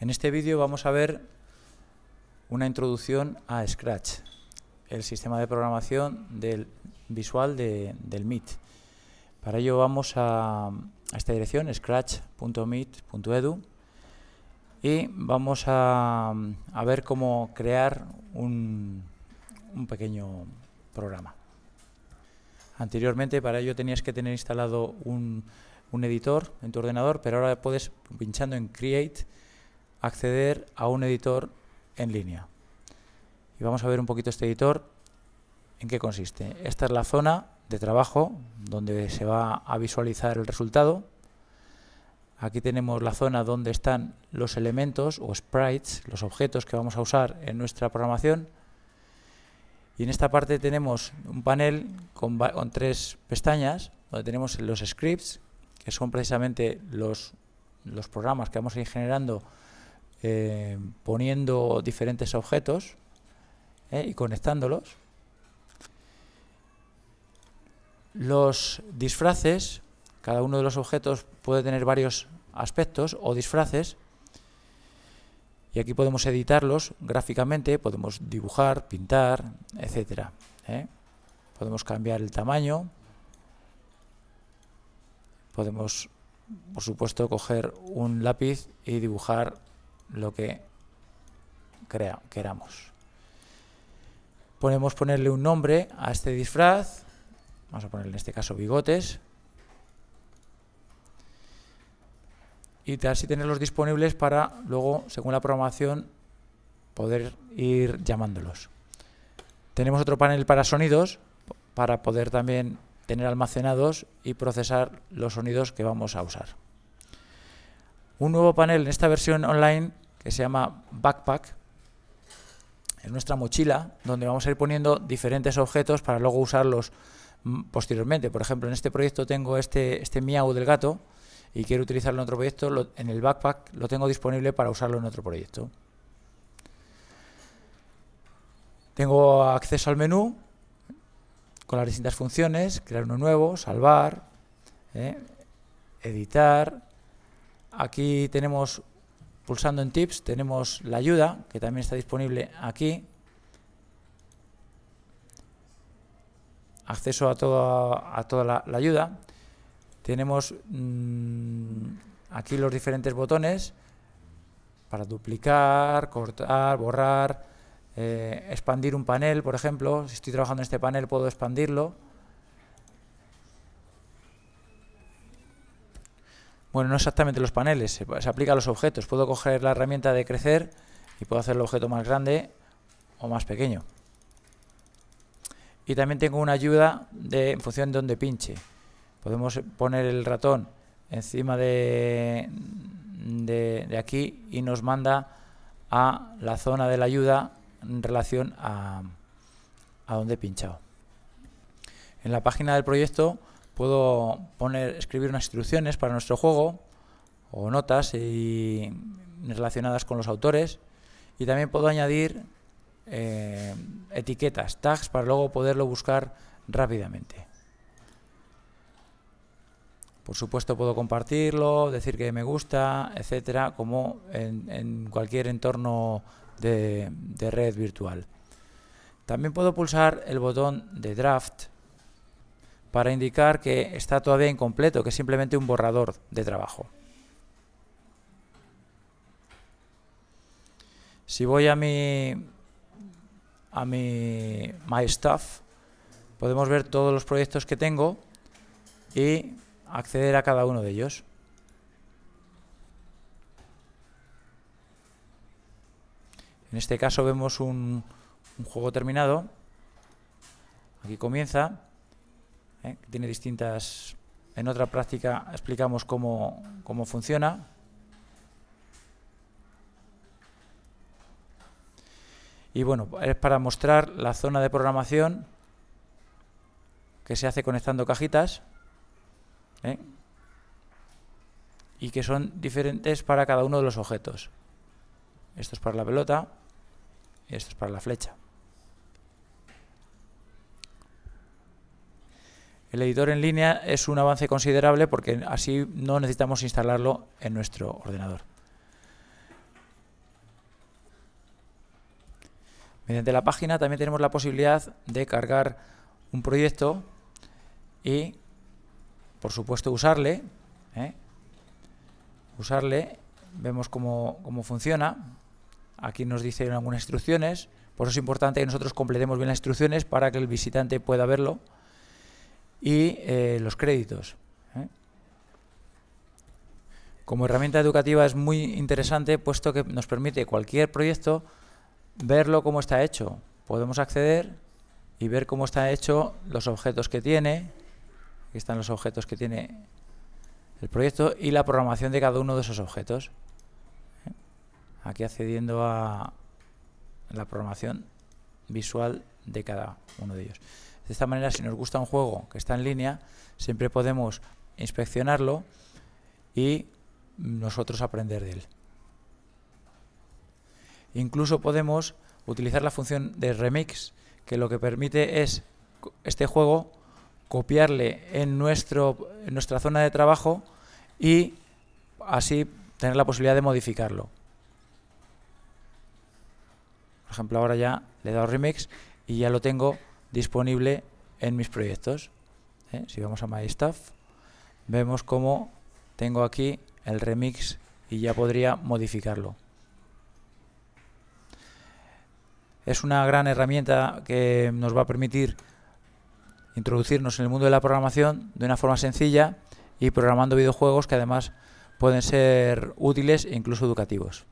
En este vídeo vamos a ver una introducción a Scratch, el sistema de programación del visual del Meet. Para ello vamos a, esta dirección, scratch.meet.edu, y vamos a, ver cómo crear un, pequeño programa. Anteriormente para ello tenías que tener instalado un editor en tu ordenador, pero ahora puedes, pinchando en Create, acceder a un editor en línea. Y vamos a ver un poquito este editor, en qué consiste. Esta es la zona de trabajo donde se va a visualizar el resultado. Aquí tenemos la zona donde están los elementos o sprites, los objetos que vamos a usar en nuestra programación. Y en esta parte tenemos un panel con, tres pestañas, donde tenemos los scripts, que son precisamente los, los programas que vamos a ir generando eh, poniendo diferentes objetos eh, y conectándolos. Los disfraces, cada uno de los objetos puede tener varios aspectos o disfraces y aquí podemos editarlos gráficamente, podemos dibujar, pintar, etcétera. Eh. Podemos cambiar el tamaño, podemos por supuesto coger un lápiz y dibujar lo que queramos. Podemos ponerle un nombre a este disfraz. Vamos a ponerle en este caso bigotes. Y así tenerlos disponibles para luego, según la programación, poder ir llamándolos. Tenemos otro panel para sonidos, para poder también tener almacenados y procesar los sonidos que vamos a usar. Un nuevo panel en esta versión online que se llama Backpack. Es nuestra mochila donde vamos a ir poniendo diferentes objetos para luego usarlos mm, posteriormente. Por ejemplo, en este proyecto tengo este, este miau del gato y quiero utilizarlo en otro proyecto. en el backpack lo tengo disponible para usarlo en otro proyecto. Tengo acceso al menú con las distintas funciones, crear uno nuevo, salvar, eh, editar. Aquí tenemos Pulsando en tips tenemos la ayuda, que también está disponible aquí. Acceso a, toda, la, ayuda. Tenemos mm, aquí los diferentes botones para duplicar, cortar, borrar, eh, expandir un panel, por ejemplo. Si estoy trabajando en este panel puedo expandirlo Bueno, no exactamente los paneles, se, aplica a los objetos. Puedo coger la herramienta de crecer y puedo hacer el objeto más grande o más pequeño. Y también tengo una ayuda de, en función de donde pinche. Podemos poner el ratón encima de, aquí y nos manda a la zona de la ayuda en relación a, a donde he pinchado. En la página del proyecto puedo poner, escribir unas instrucciones para nuestro juego o notas y relacionadas con los autores y también puedo añadir eh, etiquetas, tags, para luego poderlo buscar rápidamente. Por supuesto puedo compartirlo, decir que me gusta, etcétera, como en, cualquier entorno de, de red virtual. También puedo pulsar el botón de draft para indicar que está todavía incompleto, que es simplemente un borrador de trabajo. Si voy a mi, a mi My Stuff, podemos ver todos los proyectos que tengo y acceder a cada uno de ellos. En este caso vemos un, un juego terminado. Aquí comienza. ¿eh? tiene distintas... En otra práctica explicamos cómo, funciona. Y bueno, es para mostrar la zona de programación que se hace conectando cajitas ¿eh? y que son diferentes para cada uno de los objetos. Esto es para la pelota y esto es para la flecha. El editor en línea es un avance considerable porque así no necesitamos instalarlo en nuestro ordenador. Mediante la página también tenemos la posibilidad de cargar un proyecto y, por supuesto, usarle. ¿eh? Usarle, vemos cómo, cómo funciona. Aquí nos dicen algunas instrucciones. Por eso es importante que nosotros completemos bien las instrucciones para que el visitante pueda verlo y eh, los créditos. ¿eh? Como herramienta educativa es muy interesante puesto que nos permite cualquier proyecto verlo cómo está hecho. Podemos acceder y ver cómo está hecho los objetos que tiene. Aquí están los objetos que tiene el proyecto y la programación de cada uno de esos objetos. ¿eh? Aquí accediendo a la programación visual de cada uno de ellos. De esta manera, si nos gusta un juego que está en línea, siempre podemos inspeccionarlo y nosotros aprender de él. Incluso podemos utilizar la función de remix, que lo que permite es este juego copiarle en, nuestro, en nuestra zona de trabajo y así tener la posibilidad de modificarlo. Por ejemplo, ahora ya le he dado remix y ya lo tengo disponible en mis proyectos. ¿eh? Si vamos a My vemos cómo tengo aquí el remix y ya podría modificarlo. Es una gran herramienta que nos va a permitir introducirnos en el mundo de la programación de una forma sencilla y programando videojuegos que además pueden ser útiles e incluso educativos.